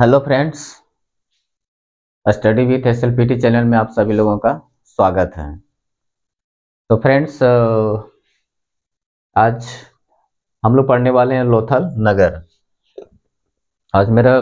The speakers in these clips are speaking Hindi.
hello friends study with S channel में आप सभी लोगों का स्वागत है तो फ्रेंड्स आज हम लोग पढ़ने वाले हैं लोथल नगर आज मेरा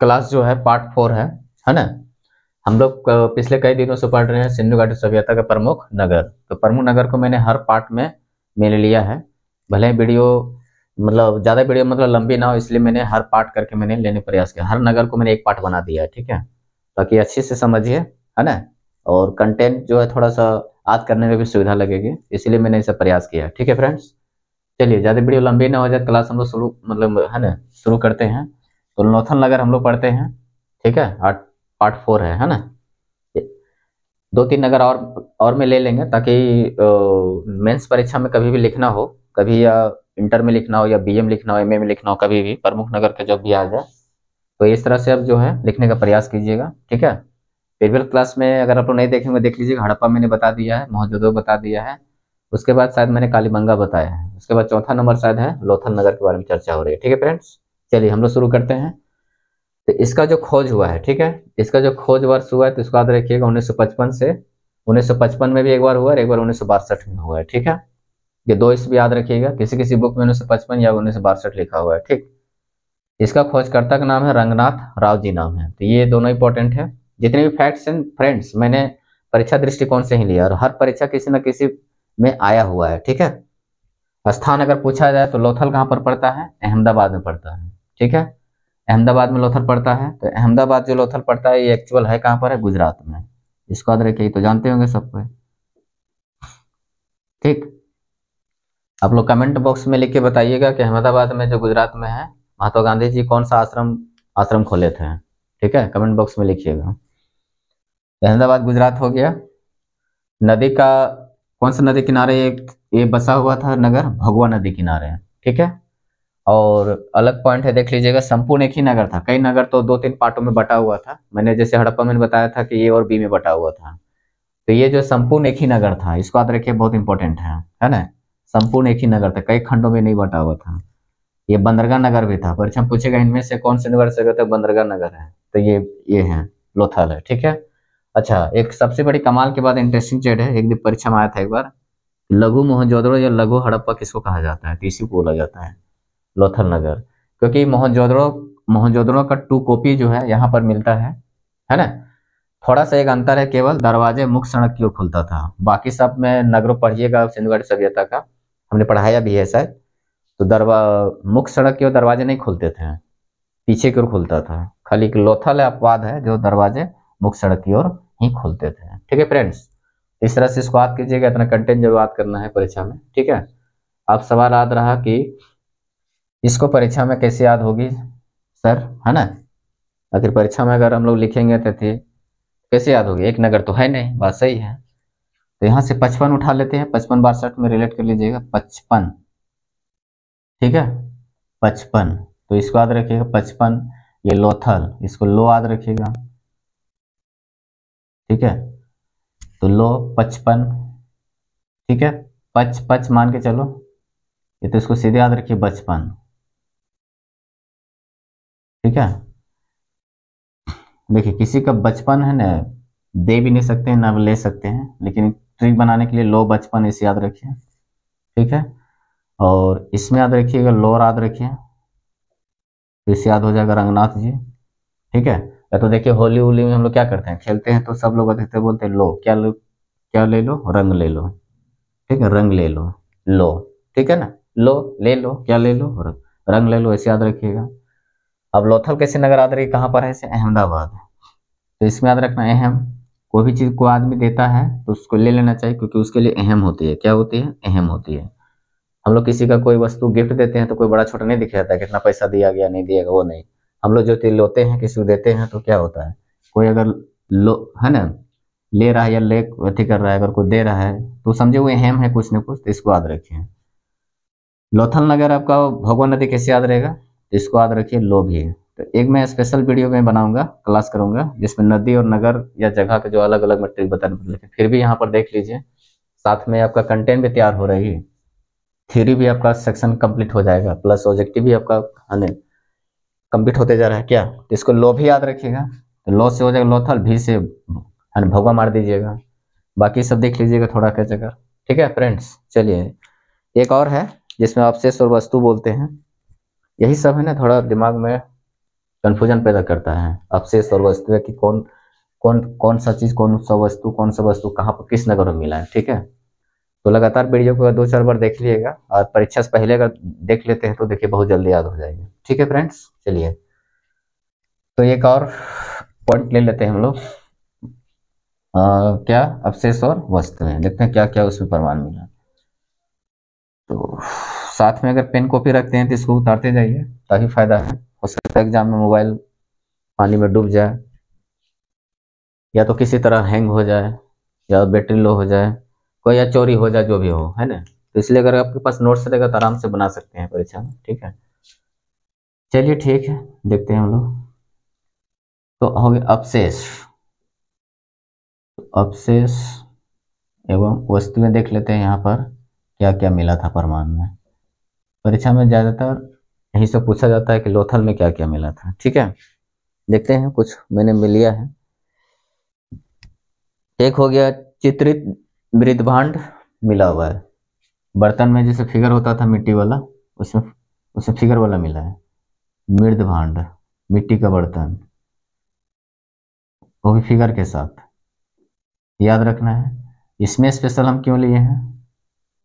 क्लास जो है पार्ट फोर है है ना हम लोग पिछले कई दिनों से पढ़ रहे हैं सिंधु घाटी सभ्यता के प्रमुख नगर तो प्रमुख नगर को मैंने हर पार्ट में मिल लिया है भले वीडियो मतलब ज़्यादा वीडियो मतलब लंबी ना हो इसलिए मैंने हर पार्ट करके मैंने लेने प्रयास किया हर नगर को मैंने एक पार्ट बना दिया है ठीक है ताकि अच्छे से समझिए है ना और कंटेंट जो है थोड़ा सा याद करने में भी सुविधा लगेगी इसलिए मैंने इसे प्रयास किया ठीक है फ्रेंड्स चलिए ज़्यादा वीडियो लंबी ना हो जाए क्लास हम लोग शुरू मतलब है ना शुरू करते हैं तो नौथन नगर हम लोग पढ़ते हैं ठीक है आठ पार्ट फोर है है ना दो तीन नगर और और में ले लेंगे ताकि मेंस परीक्षा में कभी भी लिखना हो कभी या इंटर में लिखना हो या बीएम लिखना हो एमए में लिखना हो कभी भी प्रमुख नगर का जब भी आ जाए तो इस तरह से आप जो है लिखने का प्रयास कीजिएगा ठीक है प्रीवियस क्लास में अगर आप लोग नहीं देखेंगे देख लीजिएगा हड़प्पा मैंने बता दिया है मोहजोदो बता दिया है उसके बाद शायद मैंने कालीबंगा बताया है उसके बाद चौथा नंबर शायद है लोथल नगर के बारे में चर्चा हो रही है ठीक है फ्रेंड्स चलिए हम लोग शुरू करते हैं तो इसका जो खोज हुआ है ठीक है इसका जो खोज वर्ष हुआ है तो इसको याद रखिएगा उन्नीस से उन्नीस में भी एक बार हुआ है एक बार उन्नीस में हुआ है ठीक है ये दो इस याद रखिएगा किसी किसी बुक में उन्नीस सौ पचपन या उन्नीस सौ बासठ लिखा हुआ है ठीक इसका खोजकर्ता का नाम है रंगनाथ राव जी नाम है तो ये दोनों इंपॉर्टेंट है जितने भी फैक्ट्स एंड फ्रेंड्स मैंने परीक्षा दृष्टिकोण से ही लिया और हर परीक्षा किसी न किसी में आया हुआ है ठीक है स्थान अगर पूछा जाए तो लोथल कहाँ पर पड़ता है अहमदाबाद में पड़ता है ठीक है अहमदाबाद में लोथल पड़ता है तो अहमदाबाद जो लोथल पड़ता है ये एक्चुअल है कहाँ पर है गुजरात में इसको याद रखिए तो जानते होंगे सबको ठीक आप लोग कमेंट बॉक्स में लिख के बताइएगा कि अहमदाबाद में जो गुजरात में है महात्मा गांधी जी कौन सा आश्रम आश्रम खोले थे ठीक है कमेंट बॉक्स में लिखिएगा अहमदाबाद गुजरात हो गया नदी का कौन सा नदी किनारे ये बसा हुआ था नगर भगवा नदी किनारे ठीक है और अलग पॉइंट है देख लीजिएगा संपूर्ण एक ही नगर था कई नगर तो दो तीन पार्टों में बटा हुआ था मैंने जैसे हड़प्पा में बताया था कि ए और बी में बटा हुआ था तो ये जो संपूर्ण एक ही नगर था इसको याद रखिए बहुत इंपॉर्टेंट है है ना संपूर्ण एक ही नगर था कई खंडों में नहीं बटा हुआ था ये बंदरगाह नगर भी था परीक्षा पूछेगा इनमें से कौन से नगर से कहते तो बंदरगाह नगर है तो ये ये है लोथल है ठीक है अच्छा एक सबसे बड़ी कमाल के बाद इंटरेस्टिंग चेड है एक दिन परीक्षा में आया था एक बार लघु मोहनजोदड़ो या लघु हड़प्पा किसको कहा जाता है इसी को बोला जाता है लोथल नगर क्योंकि मोहनजोदड़ो मोहनजोदड़ो का टू कॉपी जो है यहाँ पर मिलता है है ना थोड़ा सा एक अंतर है केवल दरवाजे मुख्य सड़क की ओर खुलता था बाकी सब में नगरों पढ़िएगा सिंधुगढ़ सभ्यता का हमने पढ़ाया भी है शायद तो दरवा मुख्य सड़क के दरवाजे नहीं खुलते थे पीछे की ओर खुलता था खाली एक लोथल अपवाद है जो दरवाजे मुख्य सड़क की ओर ही खुलते थे ठीक है फ्रेंड्स इस तरह से इसको याद कीजिएगा इतना कंटेंट जरूर याद करना है परीक्षा में ठीक है अब सवाल याद रहा कि इसको परीक्षा में कैसे याद होगी सर है ना आखिर परीक्षा में अगर हम लोग लिखेंगे तो कैसे याद होगी एक नगर तो है नहीं बात सही है तो यहां से पचपन उठा लेते हैं पचपन बार में रिलेट कर लीजिएगा पचपन ठीक है पचपन तो इसको याद रखिएगा पचपन ये लोथल इसको लो याद रखिएगा ठीक है तो लो पचपन ठीक है पच पच मान के चलो ये तो इसको सीधे याद रखिए बचपन ठीक है देखिए किसी का बचपन है ना दे भी नहीं सकते हैं ना ले सकते हैं लेकिन ट्रिक बनाने के लिए लो बचपन इसे याद रखिए ठीक है और इसमें याद रखिएगा लो याद रखिए तो इसे याद हो जाएगा रंगनाथ जी ठीक है या तो देखिए होली होली में हम लोग क्या करते हैं खेलते हैं तो सब लोग देखते बोलते हैं लो क्या लो क्या ले लो रंग ले लो ठीक है रंग ले लो लो ठीक है ना लो ले लो क्या ले लो रंग ले लो ऐसे याद रखिएगा अब लोथल कैसे नगर याद रखिए कहाँ पर है ऐसे अहमदाबाद तो इसमें याद रखना अहम कोई भी चीज़ को आदमी देता है तो उसको ले लेना चाहिए क्योंकि उसके लिए अहम होती है क्या होती है अहम होती है हम लोग किसी का कोई वस्तु गिफ्ट देते हैं तो कोई बड़ा छोटा नहीं दिखाता जाता कितना पैसा दिया गया नहीं दिया गया वो नहीं हम लोग जो चीज़ लोते हैं किसी को देते हैं तो क्या होता है कोई अगर लो है ना ले रहा है या ले अथी कर रहा है अगर कोई दे रहा है तो समझे वो अहम है कुछ ना कुछ तो इसको याद रखिए लोथल नगर आपका भगवान नदी कैसे याद रहेगा तो इसको याद रखिए लोभी तो एक मैं स्पेशल वीडियो में बनाऊंगा क्लास करूंगा जिसमें नदी और नगर या जगह के जो अलग अलग मटेरियल बताने पड़ेगा फिर भी यहाँ पर देख लीजिए साथ में आपका कंटेंट भी तैयार हो रही है थ्योरी भी आपका सेक्शन कंप्लीट हो जाएगा प्लस ऑब्जेक्टिव भी आपका हमें हाँ कंप्लीट होते जा रहा है क्या तो इसको लो भी याद रखिएगा तो लो से हो जाएगा लो लोथल भी से हाँ भगवा मार दीजिएगा बाकी सब देख लीजिएगा थोड़ा क्या जगह ठीक है फ्रेंड्स चलिए एक और है जिसमें आप शेष और वस्तु बोलते हैं यही सब है ना थोड़ा दिमाग में कंफ्यूजन पैदा करता है अवशेष और वस्तु कि कौन कौन कौन सा चीज़ कौन सा वस्तु कौन सा वस्तु कहाँ पर किस नगर में मिला है ठीक है तो लगातार वीडियो को दो चार बार देख लीजिएगा और परीक्षा से पहले अगर देख लेते हैं तो देखिए बहुत जल्दी याद हो जाएंगे ठीक है फ्रेंड्स चलिए तो एक और पॉइंट ले लेते हैं हम लोग क्या अवशेष और वस्तु है देखते हैं क्या क्या उसमें प्रमाण मिला तो साथ में अगर पेन कॉपी रखते हैं तो इसको उतारते जाइए ताकि फायदा है सकता है एग्जाम में मोबाइल पानी में डूब जाए या तो किसी तरह हैंग हो जाए या बैटरी लो हो जाए कोई या चोरी हो जाए जो भी हो है ना तो इसलिए अगर आपके पास नोट्स रहेगा तो आराम से बना सकते हैं परीक्षा में ठीक है चलिए ठीक है देखते हैं हम लोग तो हो गए अपशेष अपशेष एवं वस्तुएं देख लेते हैं यहाँ पर क्या क्या मिला था परमाणु में परीक्षा में ज़्यादातर यहीं से पूछा जाता है कि लोथल में क्या क्या मिला था ठीक है देखते हैं कुछ मैंने मिल लिया है एक हो गया चित्रित मृदभांड मिला हुआ है बर्तन में जैसे फिगर होता था मिट्टी वाला उसमें उसमें फिगर वाला मिला है मृदभांड मिट्टी का बर्तन वो भी फिगर के साथ याद रखना है इसमें स्पेशल हम क्यों लिए हैं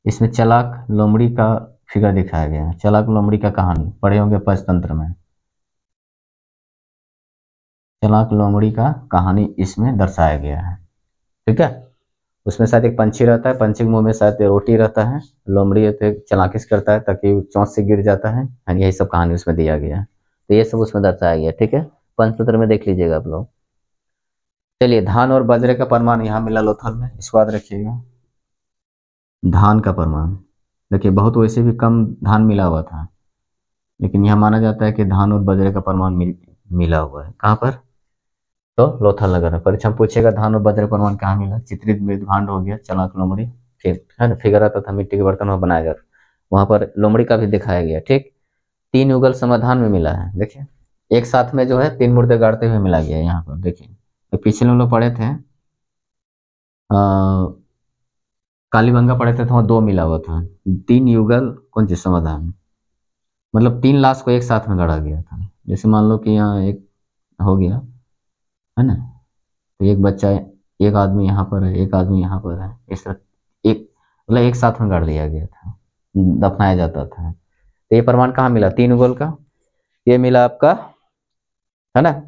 इसमें चलाक लोमड़ी का फिगर दिखाया गया है चलाक लोमड़ी का कहानी पढ़े होंगे पंचतंत्र में चलाक लोमड़ी का कहानी इसमें दर्शाया गया है ठीक है उसमें शायद एक पंछी रहता है पंछी के मुंह में शायद रोटी रहता है लोमड़ी तो एक करता है ताकि चौंस से गिर जाता है हाँ, यही सब कहानी उसमें दिया गया है तो ये सब उसमें दर्शाया गया ठीक है पंचतंत्र में देख लीजिएगा आप लोग चलिए धान और बाजरे का प्रमाण यहाँ मिला लोथल में इस बात रखिएगा धान का प्रमाण देखिए बहुत वैसे भी कम धान मिला हुआ था लेकिन यह माना जाता है कि धान और बजरे का प्रमाण मिल मिला हुआ है कहाँ पर तो लोथल नगर रहा परीक्षा पूछेगा धान और बजरे प्रमाण कहाँ मिला चित्रित मृद भांड हो गया चनाक लोमड़ी फिर है ना फिगर आता था मिट्टी के बर्तन में बनाया गया वहां पर लोमड़ी का भी दिखाया गया ठीक तीन युगल समाधान में मिला है देखिए एक साथ में जो है तीन मुर्दे गाड़ते हुए मिला गया यहाँ पर देखिए पिछले लोग पढ़े थे कालीबंगा पढ़े थे तो वहाँ दो मिला हुआ था तीन युगल कौन से समाधान मतलब तीन लाश को एक साथ में गढ़ा गया था जैसे मान लो कि यहाँ एक हो गया है ना तो एक बच्चा एक आदमी यहाँ पर है एक आदमी यहाँ पर है इस तरह एक मतलब एक साथ में गढ़ दिया गया था दफनाया जाता था तो ये प्रमाण कहाँ मिला तीन युगल का ये मिला आपका है ना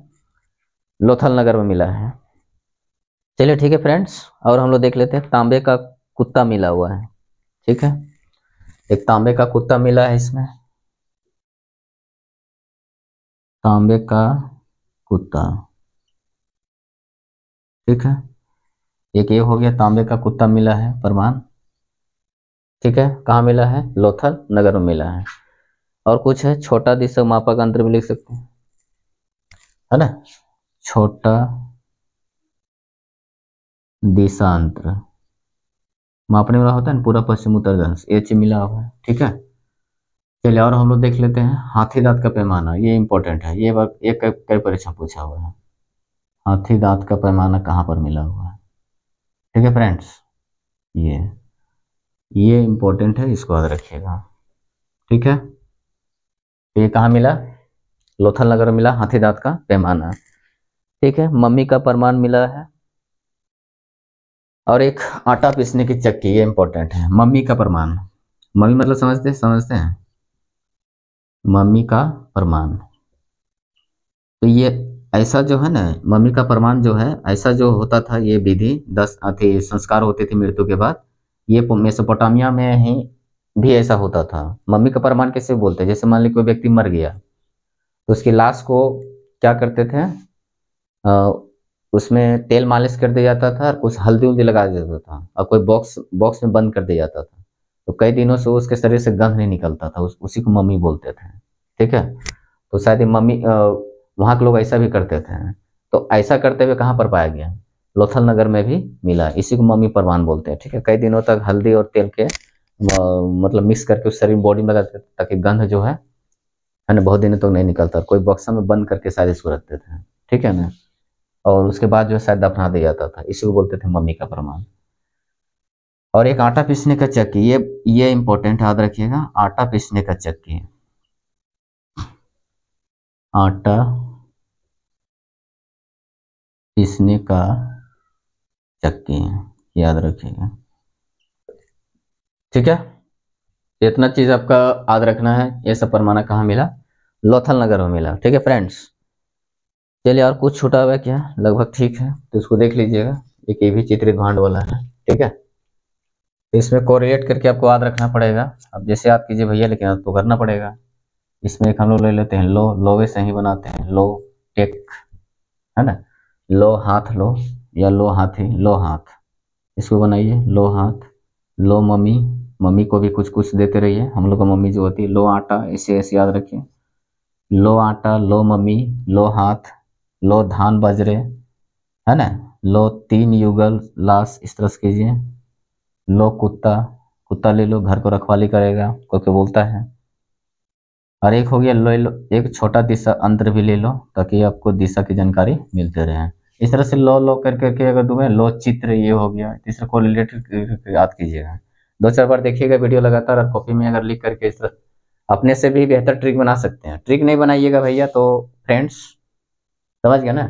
लोथल नगर में मिला है चलिए ठीक है फ्रेंड्स और हम लोग देख लेते हैं तांबे का कुत्ता मिला हुआ है ठीक है एक तांबे का कुत्ता मिला है इसमें तांबे का कुत्ता ठीक है एक ये हो गया तांबे का कुत्ता मिला है प्रमाण ठीक है कहा मिला है लोथल नगर में मिला है और कुछ है छोटा दिशा मापा का अंतर भी लिख सकते हैं है ना छोटा अंतर मापने वाला होता है ना पूरा पश्चिम उत्तर दंश एच मिला हुआ है ठीक है चलिए और हम लोग देख लेते हैं हाथी दांत का पैमाना ये इंपॉर्टेंट है ये बार एक कई परीक्षा पूछा हुआ है हाथी दांत का पैमाना कहाँ पर मिला हुआ है ठीक है फ्रेंड्स ये ये इम्पोर्टेंट है इसको याद रखिएगा ठीक है तो ये कहाँ मिला लोथल नगर मिला हाथी दांत का पैमाना ठीक है मम्मी का प्रमाण मिला है और एक आटा पीसने की चक्की ये इंपॉर्टेंट है मम्मी का प्रमाण मम्मी मतलब समझते समझते हैं मम्मी का प्रमाण तो ये ऐसा जो है ना मम्मी का प्रमाण जो है ऐसा जो होता था ये विधि दस अति संस्कार होते थे मृत्यु के बाद ये मेसोपोटामिया में ही भी ऐसा होता था मम्मी का प्रमाण कैसे बोलते हैं जैसे मान ली कोई व्यक्ति मर गया तो उसकी लाश को क्या करते थे आ, उसमें तेल मालिश कर दिया जाता था और कुछ हल्दी उल्दी लगा दिया जाता था और कोई बॉक्स बॉक्स में बंद कर दिया जाता था तो कई दिनों से उसके शरीर से गंध नहीं निकलता था उस, उसी को मम्मी बोलते थे ठीक है तो शायद मम्मी वहाँ के लोग ऐसा भी करते थे तो ऐसा करते हुए कहाँ पर पाया गया लोथल नगर में भी मिला इसी को मम्मी परवान बोलते हैं ठीक है कई दिनों तक हल्दी और तेल के मतलब मिक्स करके उस शरीर बॉडी में लगाते ताकि गंध जो है है ना बहुत दिनों तक तो नहीं निकलता कोई बक्सा में बंद करके शायद इसको रखते थे ठीक है ना और उसके बाद जो शायद दफना दिया जाता था इसी को बोलते थे मम्मी का प्रमाण और एक आटा पीसने का चक्की ये ये इंपॉर्टेंट याद रखिएगा आटा पीसने का चक्की आटा पीसने का चक्की याद रखिएगा ठीक है इतना चीज आपका याद रखना है ये सब परमाना कहाँ मिला लोथल नगर में मिला ठीक है फ्रेंड्स चलिए और कुछ छुटा हुआ क्या लगभग ठीक है तो इसको देख लीजिएगा एक ये भी चित्रित भांड वाला है ठीक है तो इसमें कोरिलेट करके आपको याद रखना पड़ेगा अब जैसे याद कीजिए भैया लेकिन आपको तो करना पड़ेगा इसमें एक हम लोग ले लेते हैं लो लोवे से ही बनाते हैं लो टेक है ना लो हाथ लो या लो हाथी लो हाथ इसको बनाइए लो हाथ लो मम्मी मम्मी को भी कुछ कुछ देते रहिए हम लोग का मम्मी जो होती है लो आटा इसे ऐसे याद रखिए लो आटा लो मम्मी लो हाथ लो धान बजरे है ना लो तीन युगल लाश इस तरह से कीजिए लो कुत्ता कुत्ता ले लो घर को रखवाली करेगा करके बोलता है और एक हो गया लो लो एक छोटा दिशा अंतर भी ले लो ताकि आपको दिशा की जानकारी मिलते रहे इस तरह से लो लो कर करके अगर दूंगे लो चित्र ये हो गया तीसरा को रिलेटेड याद कीजिएगा दो चार बार देखिएगा वीडियो लगातार और कॉपी में अगर लिख करके इस तरह अपने से भी बेहतर ट्रिक बना सकते हैं ट्रिक नहीं बनाइएगा भैया तो फ्रेंड्स समझ गया ना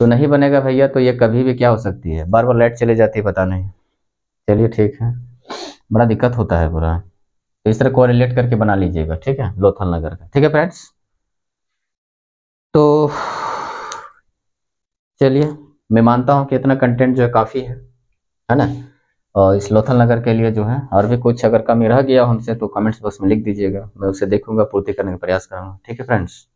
तो नहीं बनेगा भैया तो ये कभी भी क्या हो सकती है बार बार लाइट चले जाती है पता नहीं चलिए ठीक है बड़ा दिक्कत होता है पूरा तो इस तरह कोरिलेट करके बना लीजिएगा ठीक है लोथल नगर का ठीक है फ्रेंड्स तो चलिए मैं मानता हूँ कि इतना कंटेंट जो है काफ़ी है है ना और इस लोथल नगर के लिए जो है और भी कुछ अगर कमी रह गया हमसे तो कमेंट्स बॉक्स में लिख दीजिएगा मैं उसे देखूंगा पूर्ति करने का प्रयास करूँगा ठीक है फ्रेंड्स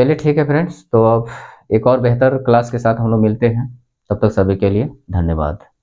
चलिए ठीक है फ्रेंड्स तो अब एक और बेहतर क्लास के साथ हम लोग मिलते हैं तब तक सभी के लिए धन्यवाद